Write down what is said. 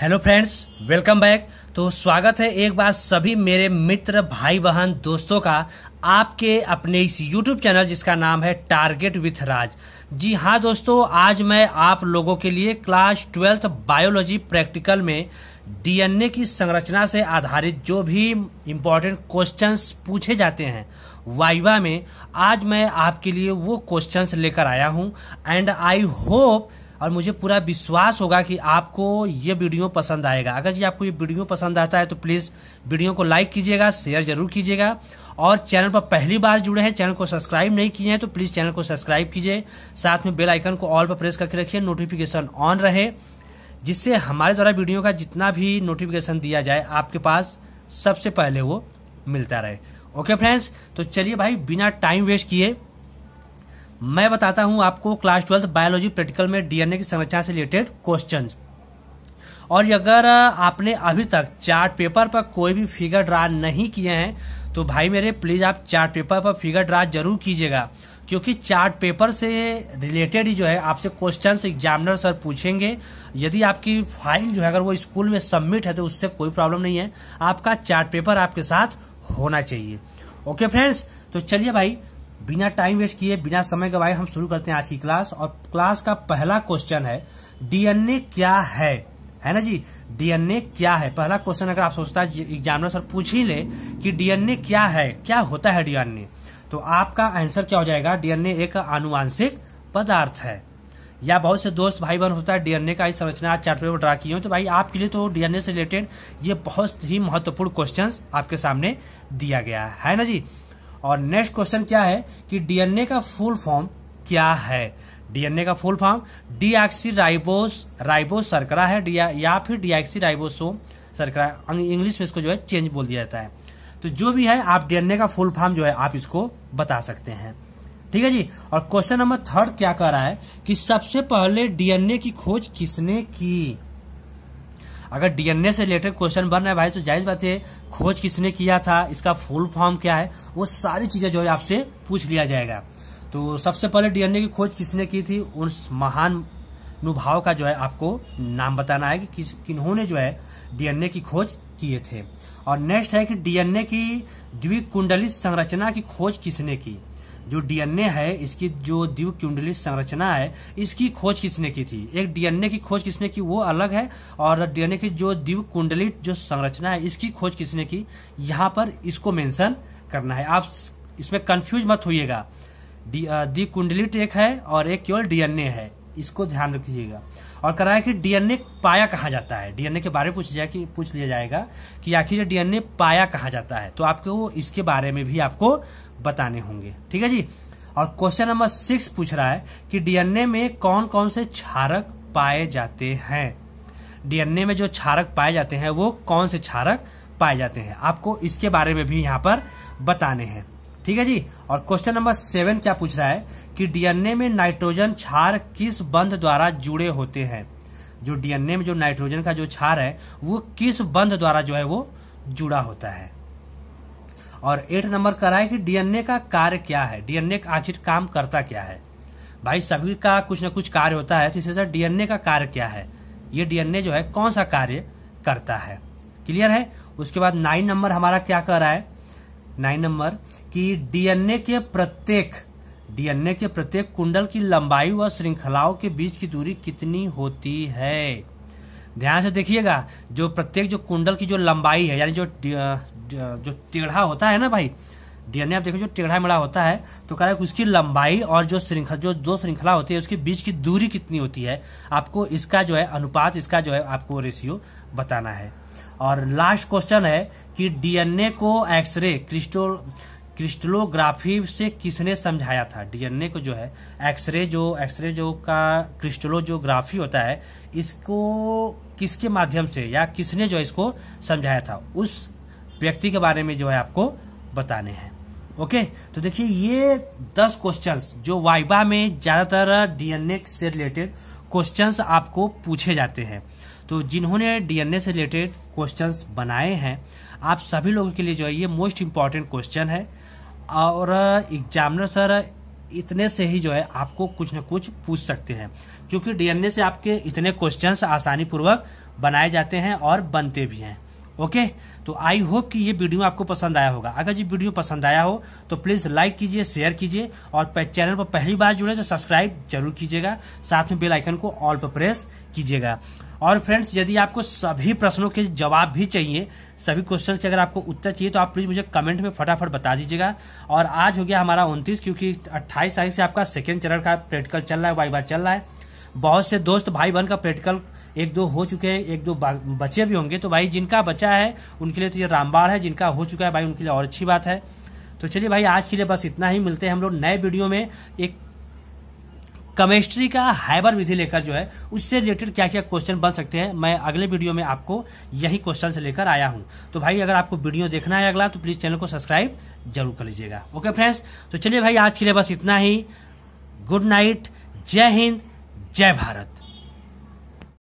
hello friends welcome back तो स्वागत है एक बार सभी मेरे मित्र भाई बहन दोस्तों का आपके अपने इस यूट्यूब चैनल जिसका नाम है टारगेट विथ राज जी हाँ दोस्तों आज मैं आप लोगों के लिए क्लास ट्वेल्थ बायोलॉजी प्रैक्टिकल में डीएनए की संरचना से आधारित जो भी इम्पोर्टेंट क्वेश्चंस पूछे जाते हैं वाइवा में आज मैं आपके लिए वो क्वेश्चंस लेकर आया हूँ एंड आई होप और मुझे पूरा विश्वास होगा कि आपको ये वीडियो पसंद आएगा अगर जी आपको ये वीडियो पसंद आता है तो प्लीज़ वीडियो को लाइक कीजिएगा शेयर जरूर कीजिएगा और चैनल पर पहली बार जुड़े हैं चैनल को सब्सक्राइब नहीं किए हैं तो प्लीज़ चैनल को सब्सक्राइब कीजिए साथ में बेल आइकन को ऑल पर प्रेस करके रखिए नोटिफिकेशन ऑन रहे जिससे हमारे द्वारा वीडियो का जितना भी नोटिफिकेशन दिया जाए आपके पास सबसे पहले वो मिलता रहे ओके फ्रेंड्स तो चलिए भाई बिना टाइम वेस्ट किए मैं बताता हूं आपको क्लास ट्वेल्थ बायोलॉजी प्रैक्टिकल में डीएनए की संरचना से रिलेटेड क्वेश्चंस और अगर आपने अभी तक चार्ट पेपर पर कोई भी फिगर ड्रा नहीं किए हैं तो भाई मेरे प्लीज़ आप चार्ट पेपर पर फिगर ड्रा जरूर कीजिएगा क्योंकि चार्ट पेपर से रिलेटेड ही जो है आपसे क्वेश्चन एग्जामिनर सर पूछेंगे यदि आपकी फाइल जो है अगर वो स्कूल में सबमिट है तो उससे कोई प्रॉब्लम नहीं है आपका चार्ट पेपर आपके साथ होना चाहिए ओके फ्रेंड्स तो चलिए भाई बिना टाइम वेस्ट किए बिना समय गवाए हम शुरू करते हैं आज की क्लास और क्लास का पहला क्वेश्चन है डीएनए क्या है है ना जी डीएनए क्या है पहला क्वेश्चन अगर आप सोचता है एग्जामिनर सर पूछ ही ले कि डीएनए क्या है क्या होता है डीएनए तो आपका आंसर क्या हो जाएगा डीएनए एक आनुवांशिक पदार्थ है या बहुत से दोस्त भाई बहन होता है डीएनए का इस संरचना आज चार्ट पेपर ड्रा किए तो भाई आपके लिए तो डीएनए से रिलेटेड ये बहुत ही महत्वपूर्ण क्वेश्चन आपके सामने दिया गया है ना जी और नेक्स्ट क्वेश्चन क्या है कि डीएनए का फुल फॉर्म क्या है डीएनए का full form deoxyribose ribose सरकरा है या फिर डीआक्सी राइबोसोम सरकरा इंग्लिश में इसको जो है चेंज बोल दिया जाता है तो जो भी है आप डीएनए का फुल फॉर्म जो है आप इसको बता सकते हैं ठीक है जी और क्वेश्चन नंबर थर्ड क्या कर रहा है कि सबसे पहले डीएनए की खोज किसने की अगर डीएनए से रिलेटेड क्वेश्चन बन रहा है भाई तो जायज बात है खोज किसने किया था इसका फुल फॉर्म क्या है वो सारी चीजें जो है आपसे पूछ लिया जाएगा तो सबसे पहले डीएनए की खोज किसने की थी उस महान अनुभाव का जो है आपको नाम बताना है कि किन्होंने जो है डीएनए की खोज किए थे और नेक्स्ट है कि डीएनए की द्विकुंडली संरचना की खोज किसने की जो डीएनए है इसकी जो दीव कुंडली संरचना है इसकी खोज किसने की थी एक डीएनए की खोज किसने की वो अलग है और डीएनए की जो दीव कुंडली जो संरचना है इसकी खोज किसने की यहाँ पर इसको मेंशन करना है आप इसमें कंफ्यूज मत होइएगा दी कुंडली एक है और एक केवल डीएनए है इसको ध्यान रखिएगा और कराया कि डीएनए पाया कहा जाता है डीएनए के बारे में पूछ जाए कि पूछ लिया जाएगा कि आखिर डीएनए पाया कहा जाता है तो आपको इसके बारे में भी आपको बताने होंगे ठीक है जी और क्वेश्चन नंबर सिक्स पूछ रहा है कि डीएनए में कौन कौन से क्षारक पाए जाते हैं डीएनए में जो क्षारक पाए जाते हैं वो कौन से क्षारक पाए जाते हैं आपको इसके बारे में भी यहाँ पर बताने हैं ठीक है जी और क्वेश्चन नंबर सेवन क्या पूछ रहा है कि डीएनए में नाइट्रोजन क्षार किस बंध द्वारा जुड़े होते हैं जो डीएनए में जो नाइट्रोजन का जो क्षार है वो किस बंध द्वारा जो है वो जुड़ा होता है और एट नंबर कर रहा है कि डीएनए का कार्य क्या है डीएनए का आखिर काम करता क्या है भाई सभी का कुछ ना कुछ कार्य होता है तो तरह डीएनए का कार्य क्या है ये डीएनए जो है कौन सा कार्य करता है क्लियर है उसके बाद नाइन नंबर हमारा क्या कर रहा है नाइन नंबर कि डीएनए के प्रत्येक डीएनए के प्रत्येक कुंडल की लंबाई व श्रृंखलाओं के बीच की दूरी कितनी होती है ध्यान से देखिएगा जो प्रत्येक जो कुंडल की जो लंबाई है यानी जो जो टेढ़ा होता है ना भाई डीएनए आप देखो जो टेढ़ा मेढ़ा होता है तो कह रहा है उसकी लंबाई और जो श्रृंखला जो दो श्रृंखला होती है उसके बीच की दूरी कितनी होती है आपको इसका जो है अनुपात इसका जो है आपको रेशियो बताना है और लास्ट क्वेश्चन है कि डीएनए को एक्सरे क्रिस्टो क्रिस्टलोग्राफी से किसने समझाया था डीएनए को जो है एक्सरे जो एक्सरे जो का क्रिस्टलोजोग्राफी होता है इसको किसके माध्यम से या किसने जो इसको समझाया था उस व्यक्ति के बारे में जो है आपको बताने हैं ओके तो देखिए ये दस क्वेश्चंस जो वाइबा में ज्यादातर डीएनए से रिलेटेड क्वेश्चंस आपको पूछे जाते हैं तो जिन्होंने डीएनए से रिलेटेड क्वेश्चंस बनाए हैं आप सभी लोगों के लिए जो है ये मोस्ट इंपॉर्टेंट क्वेश्चन है और एग्जामिनर सर इतने से ही जो है आपको कुछ ना कुछ पूछ सकते हैं क्योंकि डीएनए से आपके इतने क्वेश्चंस आसानी पूर्वक बनाए जाते हैं और बनते भी हैं ओके तो आई होप कि ये वीडियो आपको पसंद आया होगा अगर ये वीडियो पसंद आया हो तो प्लीज लाइक कीजिए शेयर कीजिए और चैनल पर पहली बार जुड़े तो सब्सक्राइब जरूर कीजिएगा साथ में बेल आइकन को ऑल पर प्रेस कीजिएगा और फ्रेंड्स यदि आपको सभी प्रश्नों के जवाब भी चाहिए सभी क्वेश्चन के अगर आपको उत्तर चाहिए तो आप प्लीज़ मुझे कमेंट में फटाफट बता दीजिएगा और आज हो गया हमारा उनतीस क्योंकि अट्ठाईस तारीख से आपका सेकेंड चरण का प्रैक्टिकल चल रहा है वाई चल रहा है बहुत से दोस्त भाई बहन का प्रैक्टिकल एक दो हो चुके हैं एक दो बचे भी होंगे तो भाई जिनका बचा है उनके लिए तो ये रामबाड़ है जिनका हो चुका है भाई उनके लिए और अच्छी बात है तो चलिए भाई आज के लिए बस इतना ही मिलते हैं हम लोग नए वीडियो में एक केमिस्ट्री का हाइबर विधि लेकर जो है उससे रिलेटेड क्या क्या क्वेश्चन बन सकते हैं मैं अगले वीडियो में आपको यही क्वेश्चन से लेकर आया हूं तो भाई अगर आपको वीडियो देखना है अगला तो प्लीज चैनल को सब्सक्राइब जरूर कर लीजिएगा ओके फ्रेंड्स तो चलिए भाई आज के लिए बस इतना ही गुड नाइट जय हिंद जय भारत